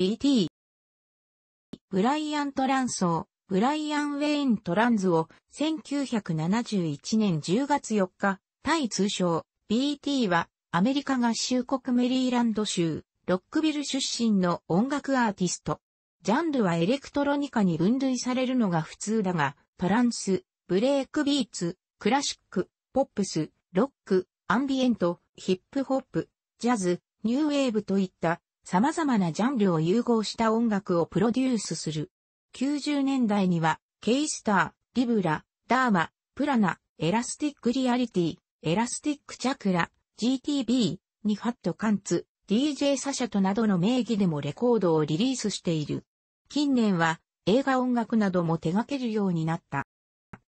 BT。ブライアン・トランソー、ブライアン・ウェイン・トランズを1971年10月4日、タイ通称 BT はアメリカ合衆国メリーランド州、ロックビル出身の音楽アーティスト。ジャンルはエレクトロニカに分類されるのが普通だが、トランス、ブレイクビーツ、クラシック、ポップス、ロック、アンビエント、ヒップホップ、ジャズ、ニューウェーブといった様々なジャンルを融合した音楽をプロデュースする。90年代には、ケイスター、リブラ、ダーマ、プラナ、エラスティックリアリティ、エラスティックチャクラ、GTB、ニファットカンツ、DJ サシャトなどの名義でもレコードをリリースしている。近年は映画音楽なども手掛けるようになった。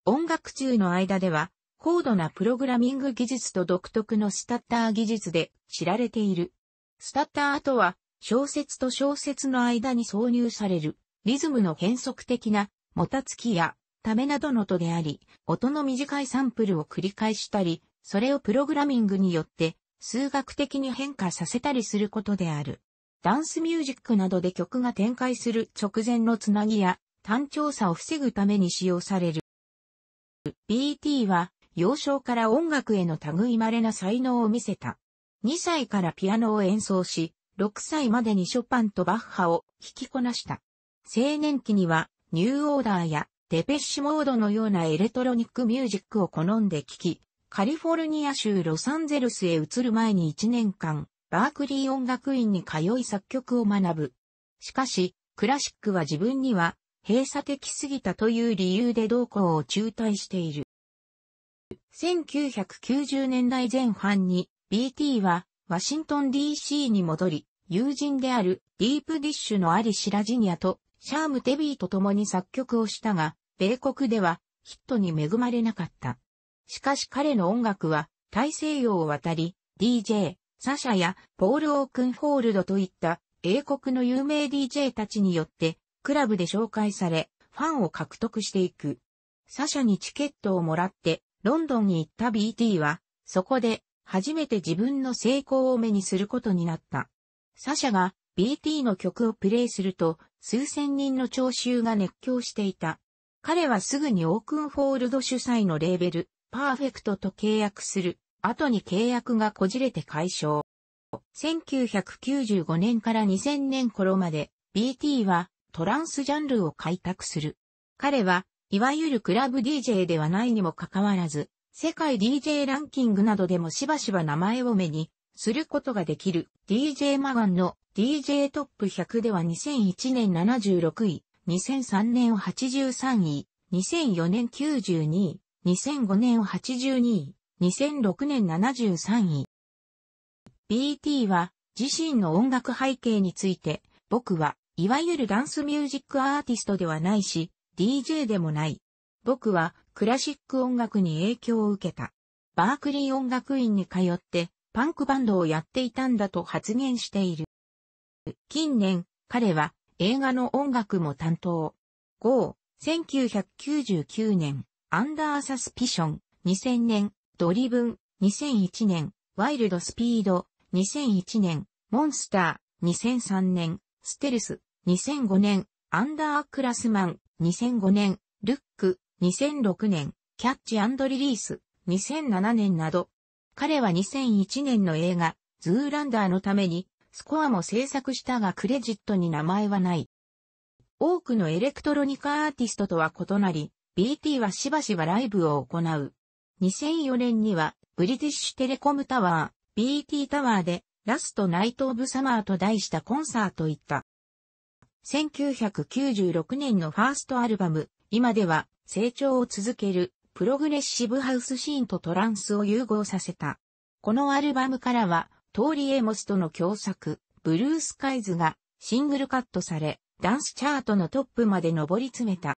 音楽中の間では、高度なプログラミング技術と独特のスタッター技術で知られている。スタッターとは、小説と小説の間に挿入される、リズムの変則的な、もたつきや、ためなどの音であり、音の短いサンプルを繰り返したり、それをプログラミングによって、数学的に変化させたりすることである。ダンスミュージックなどで曲が展開する直前のつなぎや単調さを防ぐために使用される。BT は幼少から音楽への類まれな才能を見せた。2歳からピアノを演奏し、6歳までにショパンとバッハを弾きこなした。青年期にはニューオーダーやデペッシュモードのようなエレクトロニックミュージックを好んで聴き、カリフォルニア州ロサンゼルスへ移る前に1年間、バークリー音楽院に通い作曲を学ぶ。しかし、クラシックは自分には閉鎖的すぎたという理由で同校を中退している。1990年代前半に BT はワシントン DC に戻り、友人であるディープディッシュのアリ・シラジニアとシャーム・テビーと共に作曲をしたが、米国ではヒットに恵まれなかった。しかし彼の音楽は大西洋を渡り、DJ、サシャやポール・オークンホールドといった英国の有名 DJ たちによってクラブで紹介され、ファンを獲得していく。サシャにチケットをもらってロンドンに行った BT は、そこで初めて自分の成功を目にすることになった。サシャが BT の曲をプレイすると、数千人の聴衆が熱狂していた。彼はすぐにオークンフォールド主催のレーベル、パーフェクトと契約する。後に契約がこじれて解消。1995年から2000年頃まで BT はトランスジャンルを開拓する。彼は、いわゆるクラブ DJ ではないにもかかわらず、世界 DJ ランキングなどでもしばしば名前を目にすることができる DJ マガンの DJ トップ100では2001年76位、2003年83位、2004年92位、2005年82位、2006年73位。BT は自身の音楽背景について、僕はいわゆるダンスミュージックアーティストではないし、DJ でもない。僕はクラシック音楽に影響を受けた。バークリー音楽院に通ってパンクバンドをやっていたんだと発言している。近年、彼は映画の音楽も担当。5、1999年、アンダーサスピション、2000年、ドリブン、2001年、ワイルドスピード、2001年、モンスター、2003年、ステルス、2005年、アンダークラスマン、2005年、ルック、2006年、キャッチリリース、2007年など、彼は2001年の映画、ズーランダーのために、スコアも制作したがクレジットに名前はない。多くのエレクトロニカアーティストとは異なり、BT はしばしばライブを行う。2004年には、ブリティッシュテレコムタワー、BT タワーで、ラストナイト・オブ・サマーと題したコンサート行った。1996年のファーストアルバム、今では成長を続けるプログレッシブハウスシーンとトランスを融合させた。このアルバムからは、トーリエモスとの共作、ブルースカイズがシングルカットされ、ダンスチャートのトップまで上り詰めた。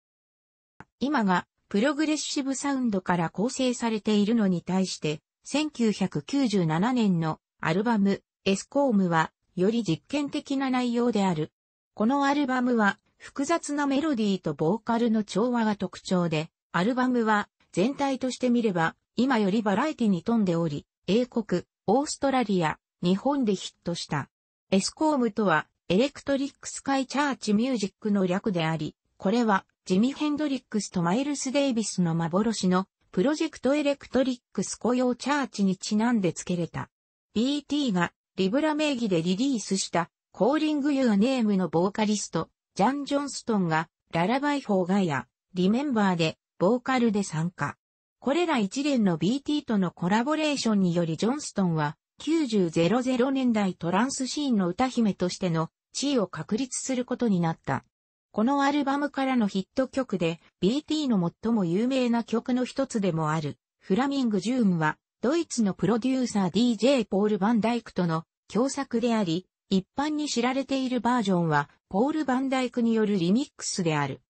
今がプログレッシブサウンドから構成されているのに対して、1997年のアルバム、エスコームは、より実験的な内容である。このアルバムは、複雑なメロディーとボーカルの調和が特徴で、アルバムは全体として見れば、今よりバラエティに富んでおり、英国、オーストラリア、日本でヒットした。エスコームとは、エレクトリックスカイチャーチミュージックの略であり、これは、ジミ・ヘンドリックスとマイルス・デイビスの幻の、プロジェクトエレクトリックス雇用チャーチにちなんで付けれた。BT が、リブラ名義でリリースした、コーリング・ユー・ネームのボーカリスト、ジャン・ジョンストンが、ララバイ・ホーガア、リメンバーで、ボーカルで参加。これら一連の BT とのコラボレーションによりジョンストンは9000年代トランスシーンの歌姫としての地位を確立することになった。このアルバムからのヒット曲で BT の最も有名な曲の一つでもあるフラミングジュームはドイツのプロデューサー DJ ポール・バンダイクとの共作であり一般に知られているバージョンはポール・バンダイクによるリミックスである。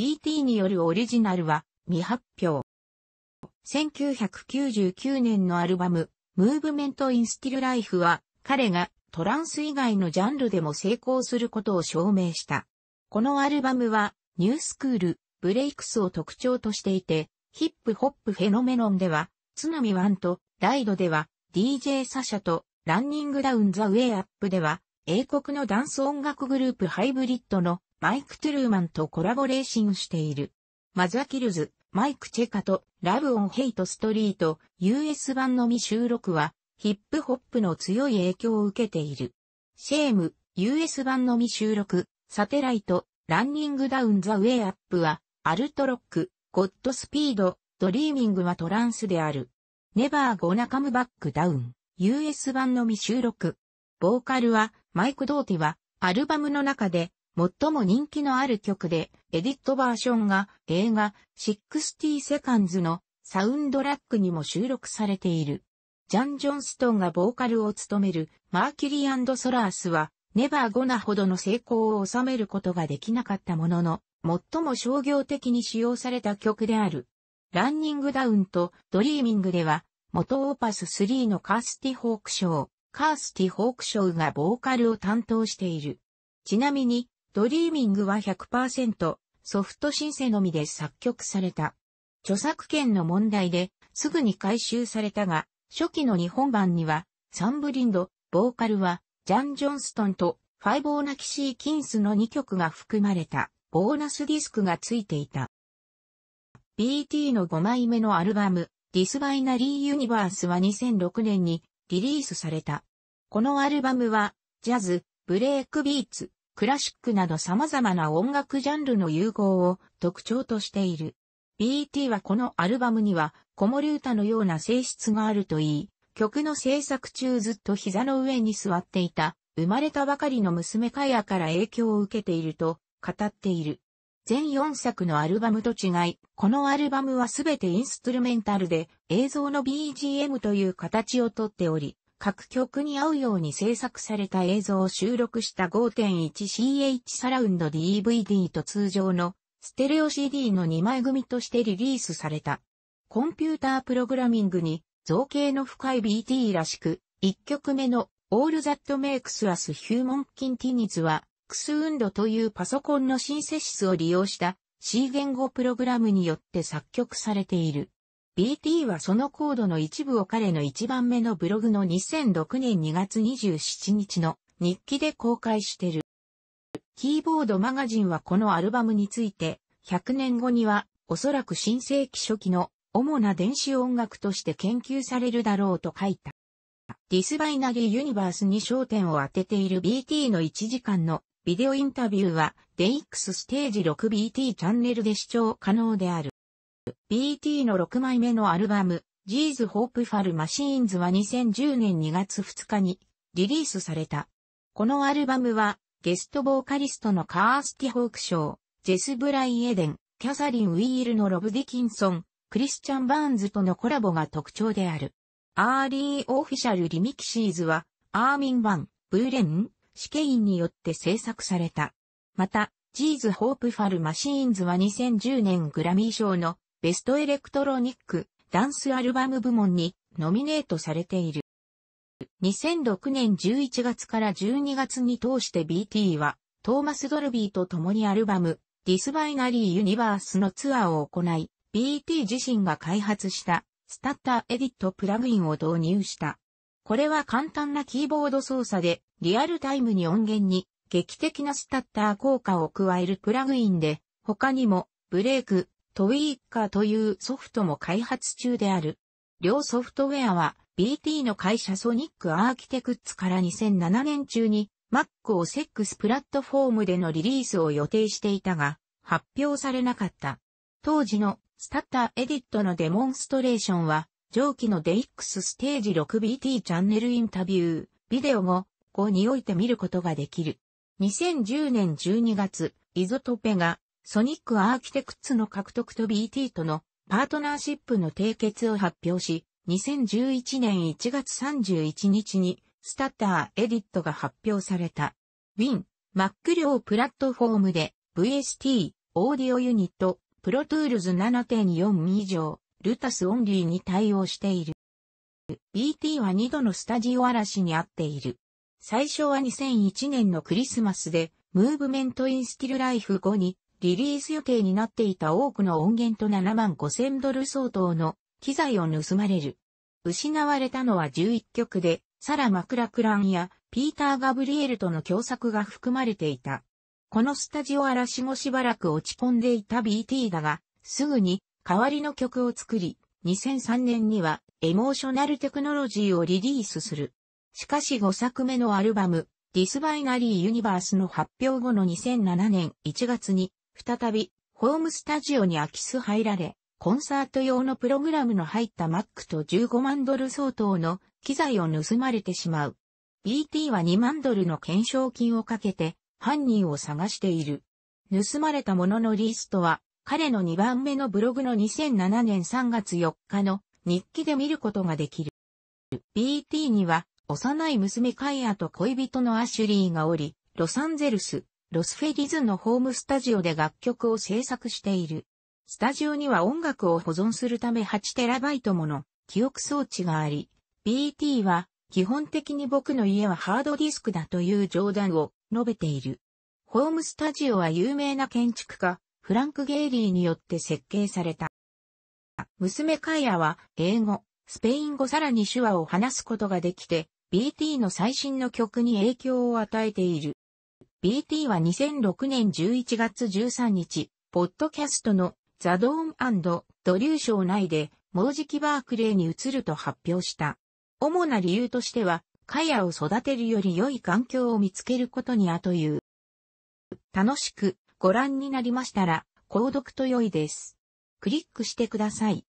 E.T. によるオリジナルは未発表。1999年のアルバム、ムーブメント・イン・スティル・ライフは、彼がトランス以外のジャンルでも成功することを証明した。このアルバムは、ニュースクール、ブレイクスを特徴としていて、ヒップホップフェノメノンでは、津波ワンと、ライドでは、DJ サシャと、ランニングダウンザウェイアップでは、英国のダンス音楽グループハイブリッドのマイク・トゥルーマンとコラボレーシングしている。マザキルズ、マイク・チェカと、ラブ・オン・ヘイト・ストリート、US 版のみ収録は、ヒップホップの強い影響を受けている。シェーム、US 版のみ収録、サテライト、ランニング・ダウン・ザ・ウェイ・アップは、アルトロック、ゴッド・スピード、ドリーミングはトランスである。ネバー・ゴナ・カムバック・ダウン、US 版のみ収録。ボーカルは、マイク・ドーティは、アルバムの中で、最も人気のある曲で、エディットバージョンが映画60ティーセカンズのサウンドラックにも収録されている。ジャン・ジョンストンがボーカルを務めるマーキュリーソラースはネバーゴナほどの成功を収めることができなかったものの、最も商業的に使用された曲である。ランニングダウンとドリーミングでは、元オーパス3のカースティ・ホークショー、カースティ・ホークショーがボーカルを担当している。ちなみに、ドリーミングは100%ソフトシンセのみで作曲された。著作権の問題ですぐに回収されたが、初期の日本版には、サンブリンド、ボーカルは、ジャン・ジョンストンと、ファイボーナキシー・キンスの2曲が含まれた、ボーナスディスクがついていた。BT の5枚目のアルバム、ディスバイナリー・ユニバースは2006年にリリースされた。このアルバムは、ジャズ、ブレイクビーツ、クラシックなど様々な音楽ジャンルの融合を特徴としている。BET はこのアルバムには、子守歌のような性質があるといい、曲の制作中ずっと膝の上に座っていた、生まれたばかりの娘カヤから影響を受けていると語っている。全4作のアルバムと違い、このアルバムはすべてインストゥルメンタルで映像の BGM という形をとっており、各曲に合うように制作された映像を収録した 5.1CH サラウンド DVD と通常のステレオ CD の2枚組としてリリースされた。コンピュータープログラミングに造形の深い BT らしく、1曲目の All That Makes Us Human Continues は、クスウンドというパソコンのシンセシスを利用した C 言語プログラムによって作曲されている。BT はそのコードの一部を彼の一番目のブログの2006年2月27日の日記で公開してる。キーボードマガジンはこのアルバムについて、100年後にはおそらく新世紀初期の主な電子音楽として研究されるだろうと書いた。ディスバイナリーユニバースに焦点を当てている BT の1時間のビデオインタビューは DX ステージ 6BT チャンネルで視聴可能である。BT の6枚目のアルバム、G's h o p e f o r Machines は2010年2月2日にリリースされた。このアルバムは、ゲストボーカリストのカースティ・ホークショー、ジェス・ブライ・エデン、キャサリン・ウィールのロブ・ディキンソン、クリスチャン・バーンズとのコラボが特徴である。アーリー・オフィシャル・リミキシーズは、アーミン・ワン、ブーレン、シケインによって制作された。また、ジーズ・ホープファル・マシーンズは2010年グラミー賞のベストエレクトロニック、ダンスアルバム部門にノミネートされている。2006年11月から12月に通して BT は、トーマス・ドルビーと共にアルバム、ディスバイナリー・ユニバースのツアーを行い、BT 自身が開発した、スタッターエディットプラグインを導入した。これは簡単なキーボード操作で、リアルタイムに音源に、劇的なスタッター効果を加えるプラグインで、他にも、ブレイク、トウィーカーというソフトも開発中である。両ソフトウェアは BT の会社ソニックアーキテクッツから2007年中に Mac をセックスプラットフォームでのリリースを予定していたが発表されなかった。当時のスタッターエディットのデモンストレーションは上記の DX ステージ 6BT チャンネルインタビュー、ビデオも後において見ることができる。2010年12月、イゾトペがソニックアーキテクツの獲得と BT とのパートナーシップの締結を発表し、2011年1月31日にスタッターエディットが発表された。Win、Mac 両プラットフォームで VST、オーディオユニット、プロトゥールズ7.4以上、ルタスオンリーに対応している。BT は2度のスタジオ嵐にあっている。最初は2001年のクリスマスで、ムーブメントインスティルライフ後にリリース予定になっていた多くの音源と7万5千ドル相当の機材を盗まれる。失われたのは11曲で、サラ・マクラクランやピーター・ガブリエルとの共作が含まれていた。このスタジオ嵐もしばらく落ち込んでいた BT だが、すぐに代わりの曲を作り、2003年にはエモーショナルテクノロジーをリリースする。しかし5作目のアルバム、ディスバイナリー・ユニバースの発表後の2007年1月に再び、ホームスタジオに空き巣入られ、コンサート用のプログラムの入ったマックと15万ドル相当の機材を盗まれてしまう。BT は2万ドルの懸賞金をかけて犯人を探している。盗まれたもののリストは彼の2番目のブログの2007年3月4日の日記で見ることができる。BT には幼い娘カイアと恋人のアシュリーがおり、ロサンゼルス、ロスフェリズのホームスタジオで楽曲を制作している。スタジオには音楽を保存するため 8TB もの記憶装置があり、BT は基本的に僕の家はハードディスクだという冗談を述べている。ホームスタジオは有名な建築家、フランク・ゲイリーによって設計された。娘カイアは英語、スペイン語さらに手話を話すことができて、BT の最新の曲に影響を与えている。BT は2006年11月13日、ポッドキャストのザ・ドーンドリュー賞内で、もうじきバークレーに移ると発表した。主な理由としては、カヤを育てるより良い環境を見つけることにあという。楽しくご覧になりましたら、購読と良いです。クリックしてください。